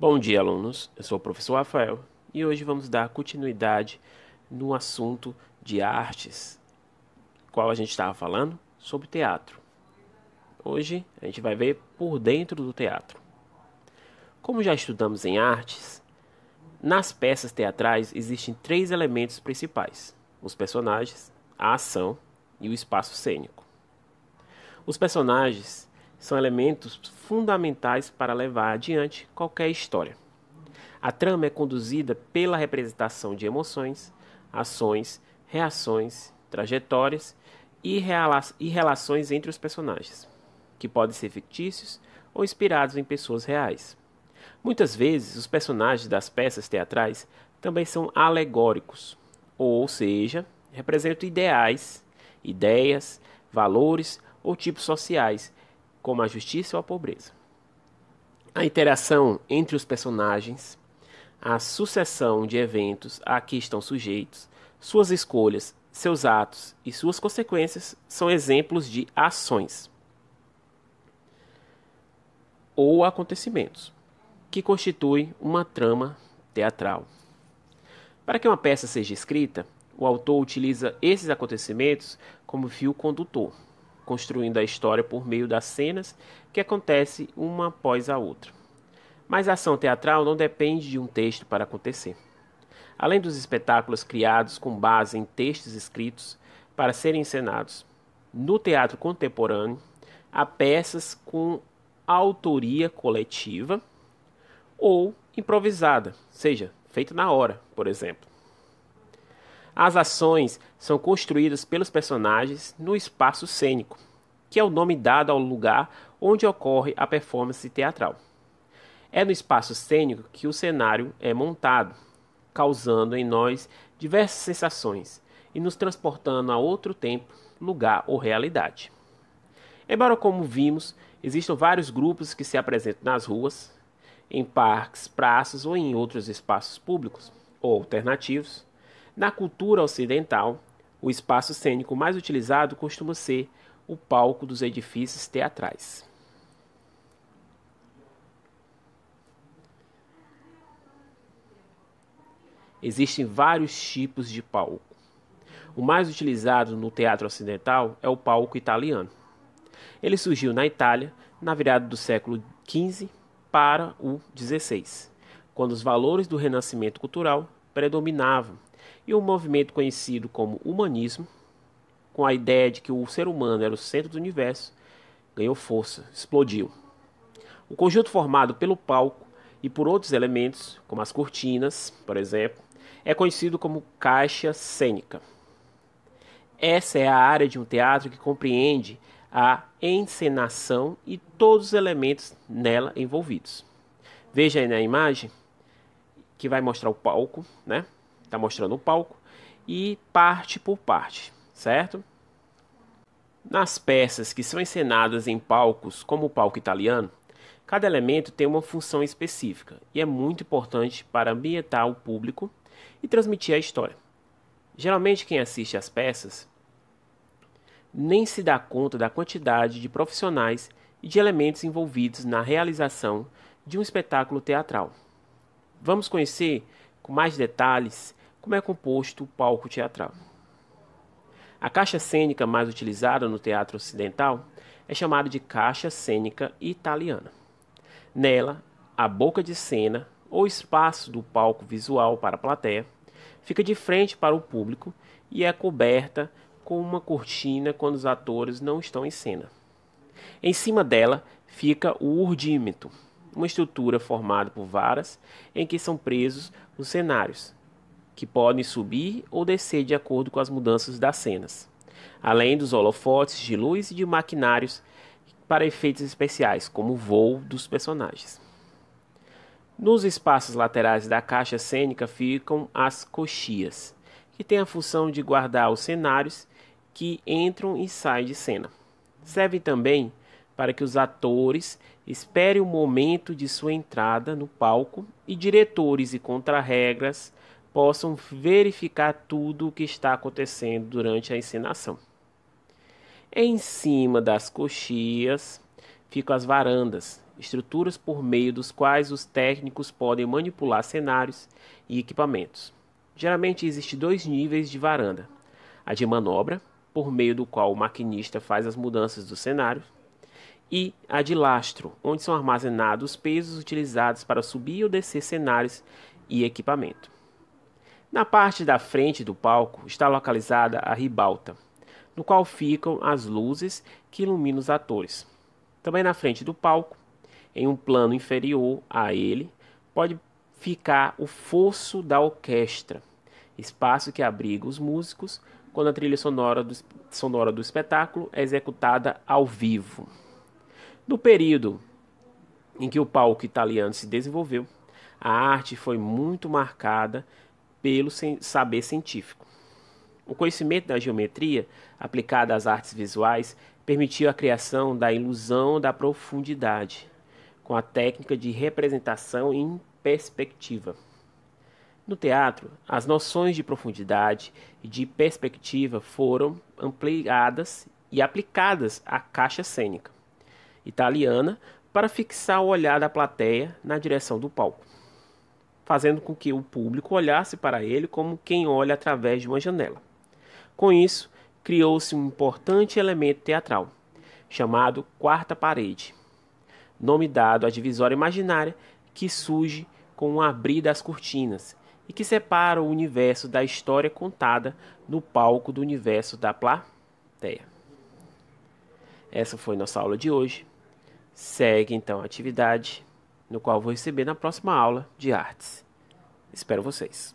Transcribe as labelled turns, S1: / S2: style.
S1: Bom dia, alunos. Eu sou o professor Rafael e hoje vamos dar continuidade no assunto de artes, qual a gente estava falando sobre teatro. Hoje a gente vai ver por dentro do teatro. Como já estudamos em artes, nas peças teatrais existem três elementos principais: os personagens, a ação e o espaço cênico. Os personagens são elementos fundamentais para levar adiante qualquer história. A trama é conduzida pela representação de emoções, ações, reações, trajetórias e, rela e relações entre os personagens, que podem ser fictícios ou inspirados em pessoas reais. Muitas vezes, os personagens das peças teatrais também são alegóricos, ou seja, representam ideais, ideias, valores ou tipos sociais como a justiça ou a pobreza. A interação entre os personagens, a sucessão de eventos a que estão sujeitos, suas escolhas, seus atos e suas consequências são exemplos de ações ou acontecimentos que constituem uma trama teatral. Para que uma peça seja escrita, o autor utiliza esses acontecimentos como fio condutor construindo a história por meio das cenas que acontecem uma após a outra. Mas a ação teatral não depende de um texto para acontecer. Além dos espetáculos criados com base em textos escritos para serem encenados, no teatro contemporâneo há peças com autoria coletiva ou improvisada, seja feita na hora, por exemplo. As ações são construídas pelos personagens no espaço cênico, que é o nome dado ao lugar onde ocorre a performance teatral. É no espaço cênico que o cenário é montado, causando em nós diversas sensações e nos transportando a outro tempo, lugar ou realidade. Embora, como vimos, existam vários grupos que se apresentam nas ruas, em parques, praças ou em outros espaços públicos ou alternativos, na cultura ocidental, o espaço cênico mais utilizado costuma ser o palco dos edifícios teatrais. Existem vários tipos de palco. O mais utilizado no teatro ocidental é o palco italiano. Ele surgiu na Itália na virada do século XV para o XVI, quando os valores do renascimento cultural predominavam, e um movimento conhecido como humanismo, com a ideia de que o ser humano era o centro do universo, ganhou força, explodiu. O conjunto formado pelo palco e por outros elementos, como as cortinas, por exemplo, é conhecido como caixa cênica. Essa é a área de um teatro que compreende a encenação e todos os elementos nela envolvidos. Veja aí na imagem que vai mostrar o palco, né? Tá mostrando o palco e parte por parte, certo? Nas peças que são encenadas em palcos, como o palco italiano, cada elemento tem uma função específica e é muito importante para ambientar o público e transmitir a história. Geralmente, quem assiste às peças nem se dá conta da quantidade de profissionais e de elementos envolvidos na realização de um espetáculo teatral. Vamos conhecer com mais detalhes como é composto o palco teatral. A caixa cênica mais utilizada no teatro ocidental é chamada de caixa cênica italiana. Nela, a boca de cena, ou espaço do palco visual para a plateia, fica de frente para o público e é coberta com uma cortina quando os atores não estão em cena. Em cima dela fica o urdímetro, uma estrutura formada por varas em que são presos os cenários, que podem subir ou descer de acordo com as mudanças das cenas, além dos holofotes de luz e de maquinários para efeitos especiais, como o voo dos personagens. Nos espaços laterais da caixa cênica ficam as coxias, que têm a função de guardar os cenários que entram e saem de cena. Servem também para que os atores esperem o momento de sua entrada no palco e diretores e contrarregras possam verificar tudo o que está acontecendo durante a encenação. Em cima das coxias ficam as varandas, estruturas por meio dos quais os técnicos podem manipular cenários e equipamentos. Geralmente existem dois níveis de varanda: a de manobra, por meio do qual o maquinista faz as mudanças do cenário, e a de lastro, onde são armazenados os pesos utilizados para subir ou descer cenários e equipamento. Na parte da frente do palco está localizada a ribalta, no qual ficam as luzes que iluminam os atores. Também na frente do palco, em um plano inferior a ele, pode ficar o fosso da orquestra, espaço que abriga os músicos quando a trilha sonora do, sonora do espetáculo é executada ao vivo. No período em que o palco italiano se desenvolveu, a arte foi muito marcada pelo saber científico. O conhecimento da geometria, aplicada às artes visuais, permitiu a criação da ilusão da profundidade, com a técnica de representação em perspectiva. No teatro, as noções de profundidade e de perspectiva foram ampliadas e aplicadas à caixa cênica italiana para fixar o olhar da plateia na direção do palco, fazendo com que o público olhasse para ele como quem olha através de uma janela. Com isso, criou-se um importante elemento teatral, chamado quarta parede, nome dado à divisória imaginária que surge com o abrir das cortinas e que separa o universo da história contada no palco do universo da plateia. Essa foi nossa aula de hoje. Segue então a atividade, no qual vou receber na próxima aula de artes. Espero vocês!